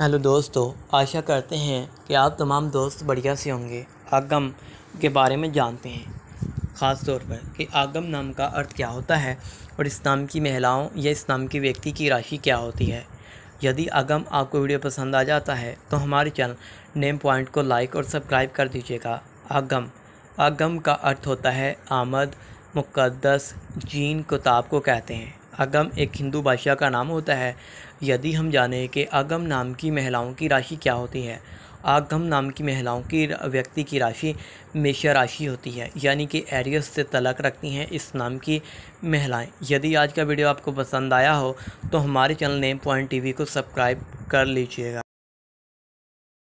hello दोस्तों आशा करते हैं कि आप तमाम दोस्त बढ़िया से होंगे आगम के बारे में जानते हैं ख़ास तौर पर कि आगम नाम का अर्थ क्या होता है और इस नाम की महिलाओं या इस नाम के व्यक्ति की राशि क्या होती है यदि आगम आपको वीडियो पसंद आ जाता है तो हमारे चैनल नेम पॉइंट को लाइक और सब्सक्राइब कर दीजिएगा आगम आगम का अर्थ होता है आमद मुक़दस जीन कुताब को कहते हैं अगम एक हिंदू बादशाह का नाम होता है यदि हम जाने कि अगम नाम की महिलाओं की राशि क्या होती है आगम नाम की महिलाओं की व्यक्ति की राशि मेषा राशि होती है यानी कि एरियस से तलक रखती हैं इस नाम की महिलाएं यदि आज का वीडियो आपको पसंद आया हो तो हमारे चैनल नेम पॉइंट टीवी को सब्सक्राइब कर लीजिएगा